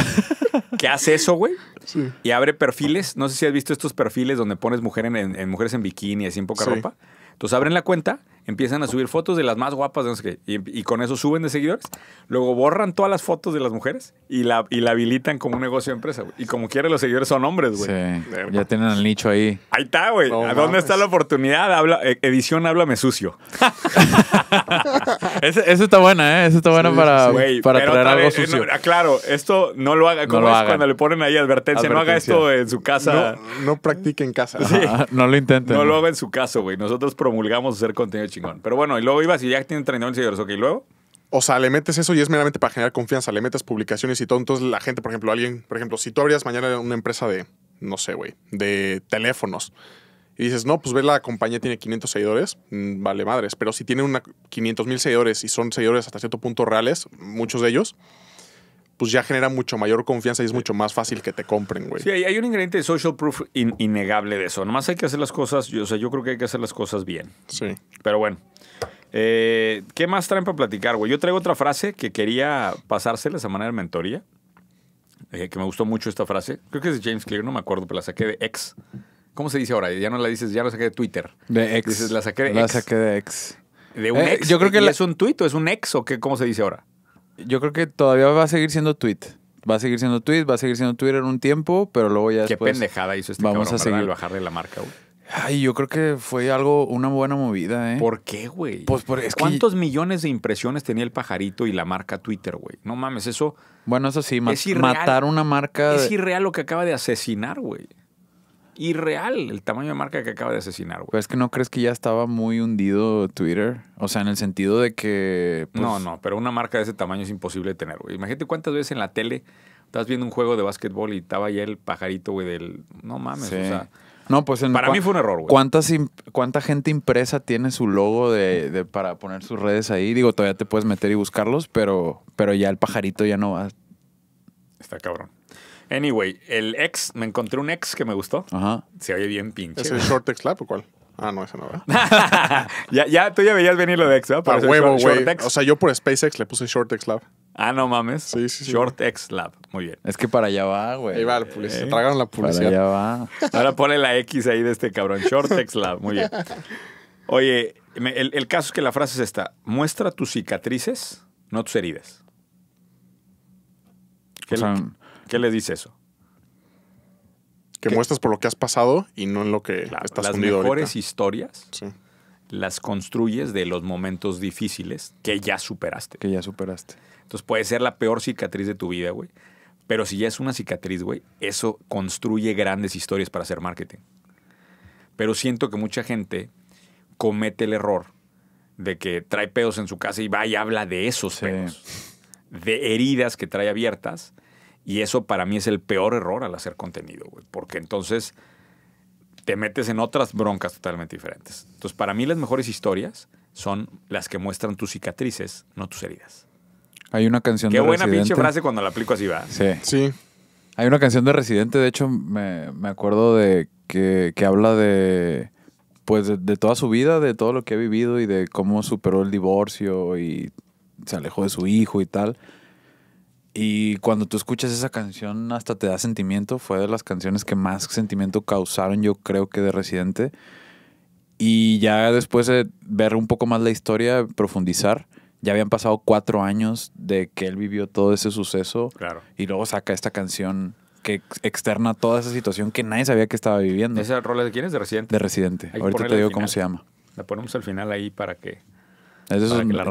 que hace eso, güey. Sí. Y abre perfiles. No sé si has visto estos perfiles donde pones mujeres en, mujeres en bikini, así en poca ropa. Entonces abren la cuenta empiezan a subir fotos de las más guapas, no sé y, con eso suben de seguidores. Luego borran todas las fotos de las mujeres y la, la habilitan como un negocio de empresa, Y como quiera, los seguidores son hombres, güey. Sí, ya tienen el nicho ahí. Ahí está, güey. ¿A dónde está la oportunidad? Habla, e, edición, háblame sucio. eso, está buena, ¿eh? Eso está buena para, para traer algo eh, sucio. Ah, claro, esto no lo haga como es cuando le ponen ahí advertencia, No haga esto en su casa. No, practique en casa. no lo intenten. No lo haga en su casa, güey. Nosotros promulgamos hacer contenido pero bueno, y luego ibas y ya tienen 30 mil seguidores, ok, luego. O sea, le metes eso y es meramente para generar confianza, le metes publicaciones y todo. Entonces la gente, por ejemplo, alguien, por ejemplo, si tú abrías mañana una empresa de, no sé, güey, de teléfonos y dices, no, pues ve la compañía tiene 500 seguidores, mm, vale madres, pero si tiene una 500 mil seguidores y son seguidores hasta cierto punto reales, muchos de ellos, pues ya genera mucho mayor confianza y es mucho más fácil que te compren, güey. Sí, hay un ingrediente de social proof innegable de eso. Nomás hay que hacer las cosas, yo, o sea, yo creo que hay que hacer las cosas bien. Sí. Pero bueno. Eh, ¿Qué más traen para platicar, güey? Yo traigo otra frase que quería pasárselas a manera de mentoría. Eh, que me gustó mucho esta frase. Creo que es de James Clear, no me acuerdo, pero la saqué de ex. ¿Cómo se dice ahora? Ya no la dices, ya la saqué de Twitter. De ex. Dices, la saqué de ex. La saqué de ex. un eh, Yo creo que la... es un tuit o es un ex o qué, cómo se dice ahora yo creo que todavía va a seguir siendo tweet. Va a seguir siendo tweet, va a seguir siendo Twitter un tiempo, pero luego ya Qué pendejada hizo este vamos a seguir. bajarle la marca, güey. Ay, yo creo que fue algo, una buena movida, ¿eh? ¿Por qué, güey? Pues por, es ¿Cuántos millones de impresiones tenía el pajarito y la marca Twitter, güey? No mames, eso. Bueno, eso sí, es matar una marca. Es irreal lo que acaba de asesinar, güey irreal el tamaño de marca que acaba de asesinar, güey. es que no crees que ya estaba muy hundido Twitter. O sea, en el sentido de que. Pues, no, no, pero una marca de ese tamaño es imposible de tener, güey. Imagínate cuántas veces en la tele estás viendo un juego de básquetbol y estaba ya el pajarito, güey, del. No mames, o sea. No, pues para mí fue un error, güey. ¿Cuánta gente impresa tiene su logo de, para poner sus redes ahí? Digo, todavía te puedes meter y buscarlos, pero, pero ya el pajarito ya no va. Está cabrón. Anyway, el ex, me encontré un ex que me gustó. Ajá. Se oye bien pinche. ¿Es el Short X Lab o cuál? Ah, no, ese no, ¿verdad? ya, ya, tú ya veías venir lo de ex, ¿verdad? Para ah, huevo, güey. O sea, yo por SpaceX le puse Short X Lab. Ah, no mames. Sí, sí, sí. Short X Lab. Muy bien. Es que para allá va, güey. Ahí va la publicidad. Eh, tragaron la publicidad. Para allá va. Ahora pone la X ahí de este cabrón. Short X Lab. Muy bien. Oye, el, caso es que la frase es esta. Muestra tus cicatrices, no tus heridas. O sea, ¿Qué le dice eso? Que, muestras por lo que has pasado y no en lo que estás Las mejores historias las construyes de los momentos difíciles que ya superaste. Que ya superaste. Entonces puede ser la peor cicatriz de tu vida, güey. Pero si ya es una cicatriz, güey, eso construye grandes historias para hacer marketing. Pero siento que mucha gente comete el error de que trae pedos en su casa y va y habla de esos pedos, de heridas que trae abiertas y eso para mí es el peor error al hacer contenido, güey, porque entonces te metes en otras broncas totalmente diferentes. Entonces, para mí las mejores historias son las que muestran tus cicatrices, no tus heridas. Hay una canción Qué buena pinche frase cuando la aplico así, va. Sí. Sí. Hay una canción de Residente, de hecho, me, acuerdo de que, habla de pues de, toda su vida, de todo lo que ha vivido y de cómo superó el divorcio y se alejó de su hijo y tal. Y cuando tú escuchas esa canción, hasta te da sentimiento. Fue de las canciones que más sentimiento causaron, yo creo que de Residente. Y ya después de ver un poco más la historia, profundizar, ya habían pasado cuatro años de que él vivió todo ese suceso. Claro. Y luego saca esta canción que externa toda esa situación que nadie sabía que estaba viviendo. el rol de quién es? ¿De Residente? De Residente. Ahorita te digo cómo se llama. La ponemos al final ahí para que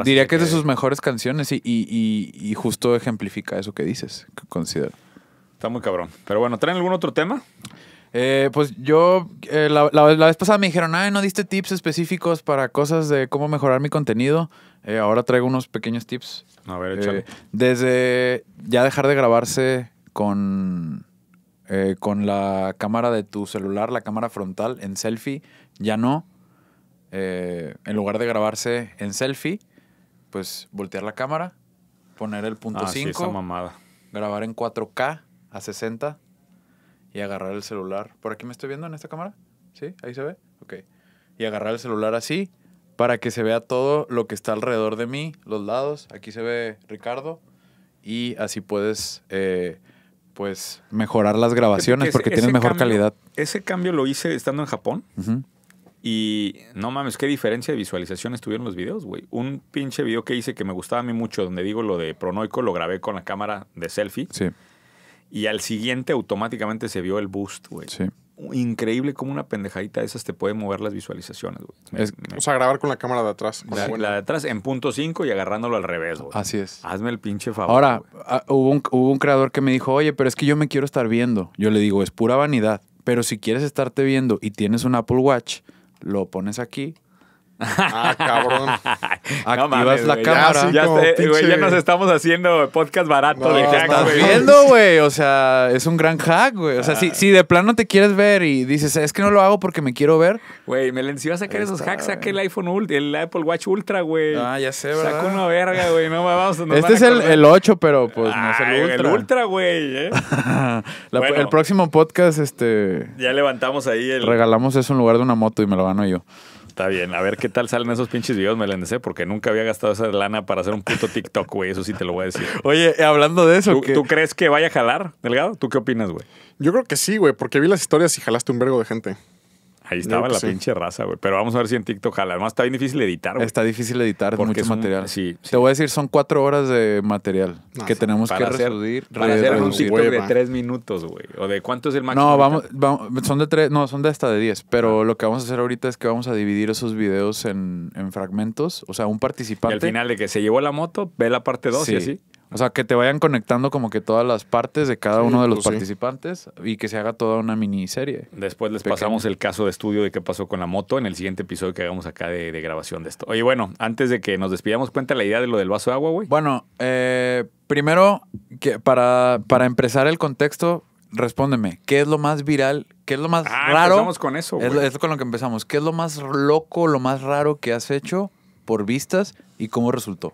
diría que es de sus mejores canciones y, justo ejemplifica eso que dices, considero. Está muy cabrón. Pero bueno, ¿traen algún otro tema? Eh, pues yo, eh, la, vez pasada me dijeron, ay, no diste tips específicos para cosas de cómo mejorar mi contenido. Eh, ahora traigo unos pequeños tips. A ver, échale. desde ya dejar de grabarse con, con la cámara de tu celular, la cámara frontal en selfie, ya no eh, en lugar de grabarse en selfie, pues voltear la cámara, poner el punto ah, grabar en 4K a 60 y agarrar el celular. ¿Por aquí me estoy viendo en esta cámara? ¿Sí? ¿Ahí se ve? Ok. Y agarrar el celular así para que se vea todo lo que está alrededor de mí, los lados. Aquí se ve Ricardo y así puedes... Eh, pues mejorar las grabaciones porque tienes mejor calidad. Ese cambio lo hice estando en Japón. Y no mames, qué diferencia de visualizaciones tuvieron los videos, güey. Un pinche video que hice que me gustaba a mí mucho, donde digo lo de pronoico, lo grabé con la cámara de selfie. Sí. Y al siguiente automáticamente se vio el boost, güey. Sí. Increíble cómo una pendejadita de esas te puede mover las visualizaciones, güey. o sea, grabar con la cámara de atrás. La, de atrás en punto 5 y agarrándolo al revés, güey. Así es. Hazme el pinche favor. Ahora, ah, hubo, un, hubo un creador que me dijo, oye, pero es que yo me quiero estar viendo. Yo le digo, es pura vanidad. Pero si quieres estarte viendo y tienes un Apple Watch, lo pones aquí Ah, cabrón. Activas la cámara. Ya, nos estamos haciendo podcast barato no, estás viendo, güey. O sea, es un gran hack, güey. O sea, si, ah. si, de plano te quieres ver y dices, es que no lo hago porque me quiero ver. Güey, me si vas a sacar esos hacks, saca el iPhone Ultra, el Apple Watch Ultra, güey. Ah, ya sé, ¿verdad? Saca una verga, güey. No vamos a Este es el, 8, pero pues no es el Ultra. El Ultra, güey. ¿eh? el próximo podcast, este. Ya levantamos ahí el. Regalamos eso en lugar de una moto y me lo gano yo. Está bien, a ver qué tal salen esos pinches videos, Meléndez, eh? porque nunca había gastado esa lana para hacer un puto TikTok, güey. Eso sí te lo voy a decir. Oye, eh, hablando de eso. ¿tú crees que vaya a jalar, Delgado? ¿Tú qué opinas, güey? Yo creo que sí, güey, porque vi las historias y jalaste un vergo de gente. Ahí estaba la pues pinche raza, güey. Pero vamos a ver si en TikTok jala. Además, está bien difícil editar, güey. Está difícil editar, Porque mucho material. Sí, Te voy a decir, son cuatro horas de material ah, que tenemos que hacer, reducir. Para hacer un TikTok de tres minutos, güey. ¿O de cuánto es el máximo? No, vamos, son de tres, no, son de hasta de diez. Pero ah. lo que vamos a hacer ahorita es que vamos a dividir esos videos en, en fragmentos. O sea, un participante. Y al final de que se llevó la moto, ve la parte dos y así. O sea, que te vayan conectando como que todas las partes de cada uno de los pues participantes y que se haga toda una miniserie. Después les pasamos el caso de estudio de qué pasó con la moto en el siguiente episodio que hagamos acá de, grabación de esto. Oye, bueno, antes de que nos despidamos, cuenta la idea de lo del vaso de agua, güey. Bueno, eh, primero, que para, para empezar el contexto, respóndeme, ¿qué es lo más viral? ¿Qué es lo más ah, raro? Empezamos con eso, güey. con lo que empezamos. ¿Qué es lo más loco, lo más raro que has hecho por vistas y cómo resultó?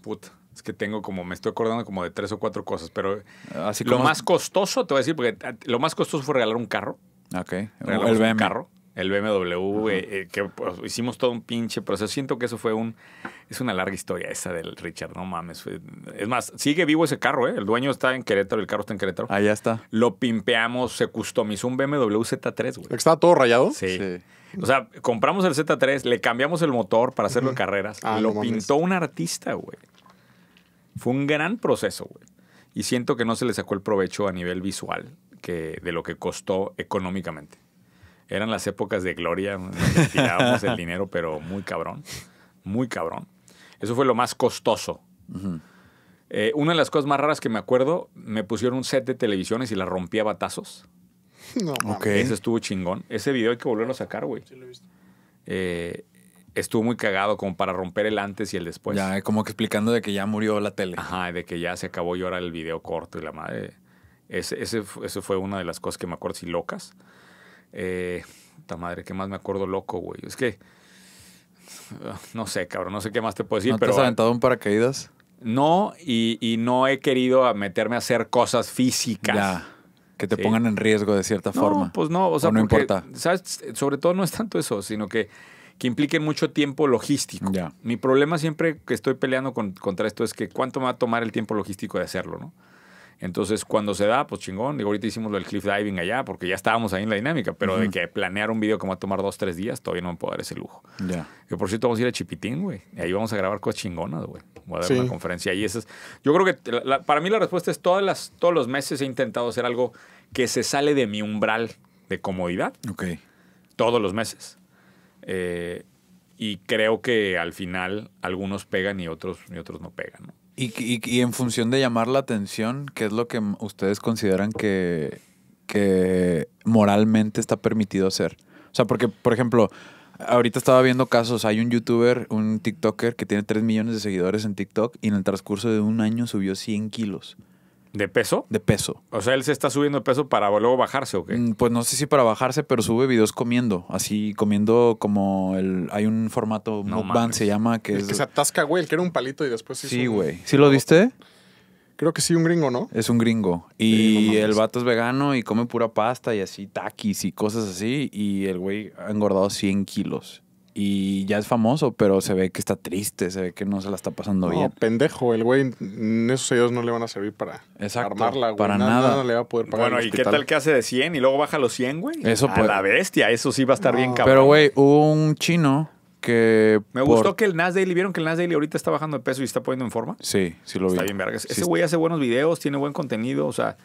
Puta que tengo como, me estoy acordando como de tres o cuatro cosas, pero lo más costoso, te voy a decir, porque ah, lo más costoso fue regalar un carro. Ok, el BMW. Un carro, el BMW, eh, eh, que pues, hicimos todo un pinche proceso. Siento que eso fue un, es una larga historia esa del Richard, no mames. es más, sigue vivo ese carro, ¿eh? El dueño está en Querétaro, el carro está en Querétaro. Allá está. Lo pimpeamos, se customizó un BMW Z3, güey. ¿Estaba todo rayado? sí. O sea, compramos el Z3, le cambiamos el motor para hacerlo carreras. Ah, lo pintó un artista, güey. Fue un gran proceso, güey. Y siento que no se le sacó el provecho a nivel visual que, de lo que costó económicamente. Eran las épocas de gloria, tirábamos el dinero, pero muy cabrón, muy cabrón. Eso fue lo más costoso. Eh, una de las cosas más raras que me acuerdo, me pusieron un set de televisiones y la rompía a batazos. No, okay. Ese estuvo chingón. Ese video hay que volverlo a sacar, güey. Sí, lo he visto. Eh, estuvo muy cagado como para romper el antes y el después. Ya, eh, como que explicando de que ya murió la tele. Ajá, de que ya se acabó y ahora el video corto y la madre. Ese, eso fue una de las cosas que me acuerdo, si locas. Eh, puta madre, ¿qué más me acuerdo loco, güey? Es que. Ah, no sé, cabrón, no sé qué más te puedo decir. pero, te has aventado un paracaídas? No, y, no he querido meterme a hacer cosas físicas. Ya, que te pongan en riesgo de cierta no, forma. Pues no, o sea, no importa. Sobre todo no es tanto eso, sino que que impliquen mucho tiempo logístico. Mi problema siempre que estoy peleando contra esto es que cuánto me va a tomar el tiempo logístico de hacerlo, ¿no? Entonces, cuando se da, pues chingón. Digo, ahorita hicimos el del cliff diving allá porque ya estábamos ahí en la dinámica, pero de que planear un video que va a tomar dos, tres días, todavía no me puedo dar ese lujo. Ya. Yo, por cierto, vamos a ir a Chipitín, güey. Y ahí vamos a grabar cosas chingonas, güey. Voy a dar una conferencia. Y esas. Yo creo que para mí la respuesta es: todas las, todos los meses he intentado hacer algo que se sale de mi umbral de comodidad. Ok. Todos los meses. Eh, y creo que al final algunos pegan y otros, y otros no pegan. Y, en función de llamar la atención, ¿qué es lo que ustedes consideran que, que moralmente está permitido hacer? O sea, porque, por ejemplo, ahorita estaba viendo casos, hay un youtuber, un TikToker que tiene 3 millones de seguidores en TikTok y en el transcurso de un año subió 100 kilos. ¿De peso? De peso. O sea, él se está subiendo de peso para luego bajarse o qué? Mm, pues no sé si para bajarse, pero sube videos comiendo. Así, comiendo como el. Hay un formato no se llama. Que es... que se atasca, güey, el que era un palito y después sí. Sí, güey. ¿Sí lo viste? Creo que sí, un gringo, ¿no? Es un gringo. Y el vato es vegano y come pura pasta y así, taquis y cosas así. Y el güey ha engordado 100 kilos y ya es famoso, pero se ve que está triste, se ve que no se la está pasando no, bien. pendejo, el güey, mm, esos sellos no le van a servir para armarla, güey. Para nada. le va a poder pagar. Bueno, ¿y qué tal que hace de 100 y luego baja los 100, güey? Eso A la bestia, eso sí va a estar bien cabrón. Pero, güey, hubo un chino que. Me gustó que el Nas Daily, ¿vieron que el Nas ahorita está bajando de peso y está poniendo en forma? Sí, sí lo vi. Está bien, Ese güey hace buenos videos, tiene buen contenido, o sea,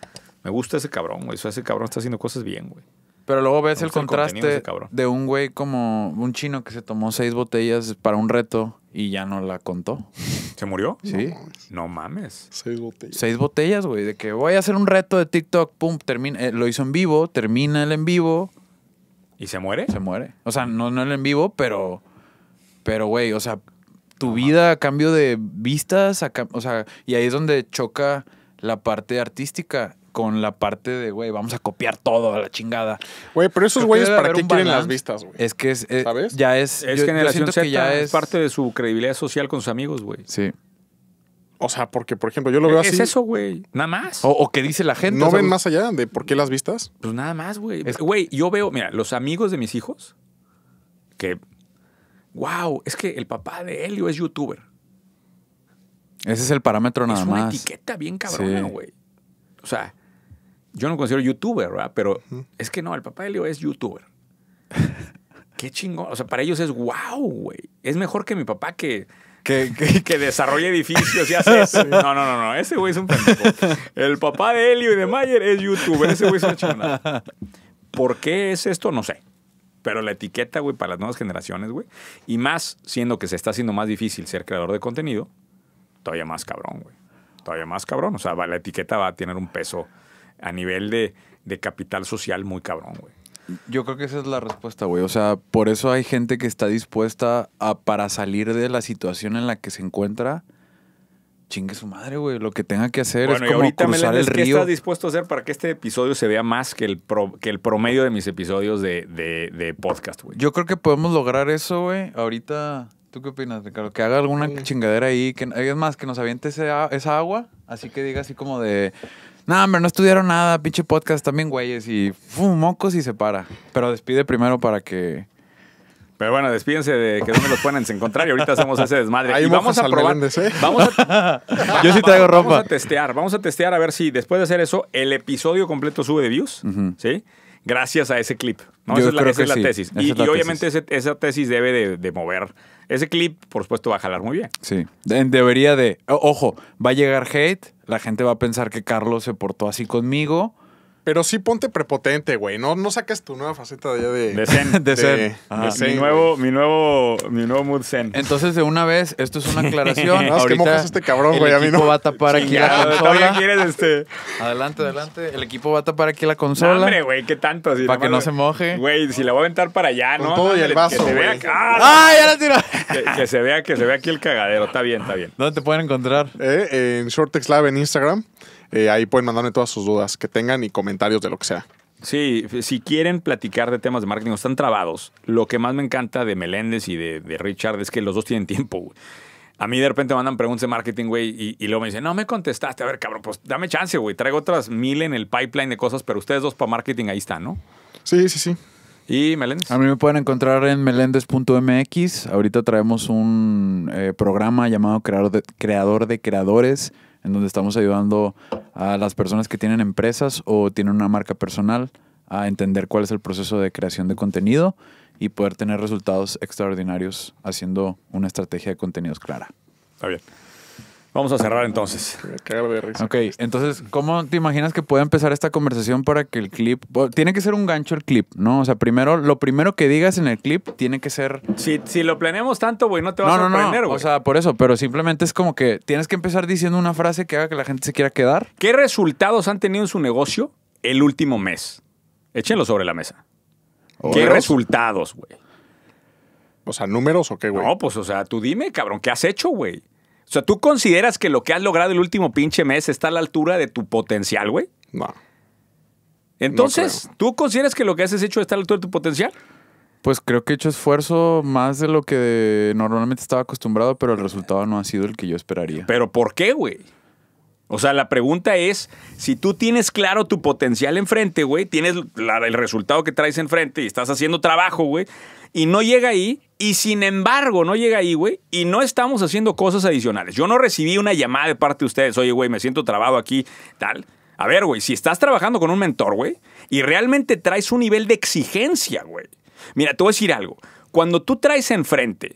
me gusta ese cabrón, güey. O sea, ese cabrón está haciendo cosas bien, güey. Pero luego ves el contraste de un güey como un chino que se tomó seis botellas para un reto y ya no la contó. ¿Se murió? Sí. No mames. Seis botellas. Seis botellas, güey. De que voy a hacer un reto de TikTok, pum, termina. Eh, lo hizo en vivo, termina el en vivo. ¿Y se muere? Se muere. O sea, no, no el en vivo, pero. Pero, güey, o sea, tu vida a cambio de vistas, o sea, y ahí es donde choca la parte artística con la parte de, güey, vamos a copiar todo a la chingada. Güey, pero esos güeyes, ¿para qué quieren las vistas, güey? Es que es, eh, ¿Sabes? ya es. Es generación ya es parte de su credibilidad social con sus amigos, güey. Sí. O sea, porque, por ejemplo, yo lo veo así. Es eso, güey. Nada más. O, que dice la gente. ¿No ven pues más allá de por qué las vistas? Pues nada más, güey. Güey, yo veo, mira, los amigos de mis hijos, que, wow, es que el papá de Helio es youtuber. Ese es el parámetro nada más. Es una etiqueta bien cabrona, güey. O sea, yo no considero youtuber, ¿verdad? Pero es que no, el papá de Leo es youtuber. Qué chingón. O sea, para ellos es wow, güey. Es mejor que mi papá que, que, edificios y hace eso. No, no, no, no. Ese güey es un pendejo. El papá de Helio y de Mayer es youtuber. Ese güey es una chingada. ¿Por qué es esto? No sé. Pero la etiqueta, güey, para las nuevas generaciones, güey. Y más, siendo que se está haciendo más difícil ser creador de contenido, todavía más cabrón, güey. Todavía más cabrón. O sea, la etiqueta va a tener un peso a nivel de, capital social muy cabrón, güey. Yo creo que esa es la respuesta, güey. O sea, por eso hay gente que está dispuesta a, para salir de la situación en la que se encuentra, chingue su madre, güey. Lo que tenga que hacer es como ahorita cruzar el río. ¿Qué estás dispuesto a hacer para que este episodio se vea más que el, que el promedio de mis episodios de, podcast, güey? Yo creo que podemos lograr eso, güey. Ahorita, ¿tú qué opinas, Ricardo? Que haga alguna chingadera ahí. Que, es más, que nos aviente ese, esa agua. Así que diga así como de... No, hombre, no estudiaron nada, pinche podcast, también güeyes. Y fum, mocos y se para. Pero despide primero para que. Pero bueno, despídense de que me los pueden encontrar y ahorita hacemos ese desmadre. vamos a probar. ¿eh? Vamos a, Yo sí traigo ropa. Vamos a testear, vamos a testear a ver si después de hacer eso, el episodio completo sube de views. ¿Sí? gracias a ese clip. ¿no? Esa es, la, tesis. y, obviamente esa tesis debe de, de, mover. Ese clip, por supuesto, va a jalar muy bien. Sí. Debería de. Ojo, va a llegar hate, la gente va a pensar que Carlos se portó así conmigo pero sí ponte prepotente, güey. No, no saques tu nueva faceta de de. zen. De, zen. mi, nuevo, mi, nuevo, mi nuevo mood zen. Entonces, de una vez, esto es una aclaración. no, Ahorita este cabrón, el güey. A mí no. va a tapar aquí la consola. quieres este? Adelante, adelante. El equipo va a tapar aquí la consola. hombre, güey, qué tanto. para que no se moje. Güey, si la voy a aventar para allá, Con ¿no? todo y el vaso. Que se vea. ¡Ah! ya la tiró! Que, se vea, que se vea aquí el cagadero. Está bien, está bien. ¿Dónde te pueden encontrar? Eh, en Shortex Lab en Instagram. Eh, ahí pueden mandarme todas sus dudas que tengan y comentarios de lo que sea. Sí, si quieren platicar de temas de marketing o están trabados, lo que más me encanta de Meléndez y de, Richard es que los dos tienen tiempo, A mí de repente mandan preguntas de marketing, güey, y, luego me dicen, no me contestaste. A ver, cabrón, pues dame chance, güey. Traigo otras mil en el pipeline de cosas, pero ustedes dos para marketing ahí están, ¿no? Sí, sí, sí. ¿Y Meléndez? A mí me pueden encontrar en meléndez.mx. Ahorita traemos un eh, programa llamado Creador de Creadores en donde estamos ayudando a las personas que tienen empresas o tienen una marca personal a entender cuál es el proceso de creación de contenido y poder tener resultados extraordinarios haciendo una estrategia de contenidos clara. Está bien. Vamos a cerrar entonces. Ok, entonces, ¿cómo te imaginas que pueda empezar esta conversación para que el clip... Tiene que ser un gancho el clip, ¿no? O sea, primero, lo primero que digas en el clip tiene que ser... Si, lo planeamos tanto, güey, no te vas a sorprender, güey. No, O sea, por eso, pero simplemente es como que tienes que empezar diciendo una frase que haga que la gente se quiera quedar. ¿Qué resultados han tenido en su negocio el último mes? Échenlo sobre la mesa. ¿Qué resultados, güey? O sea, ¿números o qué, güey? No, pues, o sea, tú dime, cabrón, ¿qué has hecho, güey? O sea, ¿tú consideras que lo que has logrado el último pinche mes está a la altura de tu potencial, güey? No. Entonces, ¿tú consideras que lo que has hecho está a la altura de tu potencial? Pues creo que he hecho esfuerzo más de lo que normalmente estaba acostumbrado, pero el resultado no ha sido el que yo esperaría. ¿Pero por qué, güey? O sea, la pregunta es, si tú tienes claro tu potencial enfrente, güey, tienes el resultado que traes enfrente y estás haciendo trabajo, güey, y no llega ahí, y sin embargo no llega ahí, güey, y no estamos haciendo cosas adicionales. Yo no recibí una llamada de parte de ustedes, oye, güey, me siento trabado aquí, tal. A ver, güey, si estás trabajando con un mentor, güey, y realmente traes un nivel de exigencia, güey. Mira, te voy a decir algo. Cuando tú traes enfrente,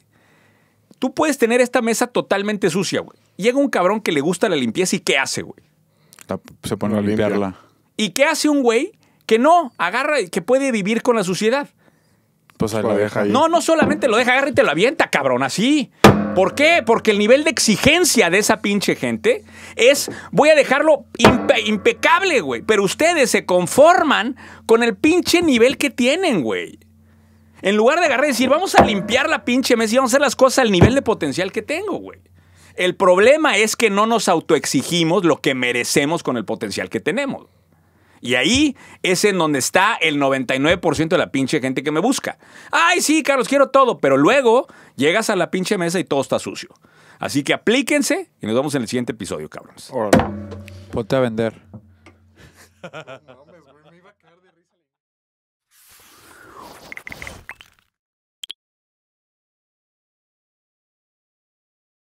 tú puedes tener esta mesa totalmente sucia, güey. Llega un cabrón que le gusta la limpieza y ¿qué hace, güey? se pone a limpiarla. ¿Y qué hace un güey que no agarra, y que puede vivir con la suciedad? Pues ahí pues lo deja ahí. No, no solamente lo deja, agarra y te lo avienta, cabrón, así. ¿Por qué? Porque el nivel de exigencia de esa pinche gente es, voy a dejarlo impecable, güey. Pero ustedes se conforman con el pinche nivel que tienen, güey. En lugar de agarrar y decir, vamos a limpiar la pinche mesa y vamos a hacer las cosas al nivel de potencial que tengo, güey. El problema es que no nos autoexigimos lo que merecemos con el potencial que tenemos. Y ahí es en donde está el 99% de la pinche gente que me busca. Ay, sí, Carlos, quiero todo, pero luego llegas a la pinche mesa y todo está sucio. Así que aplíquense y nos vemos en el siguiente episodio, cabrones. a vender.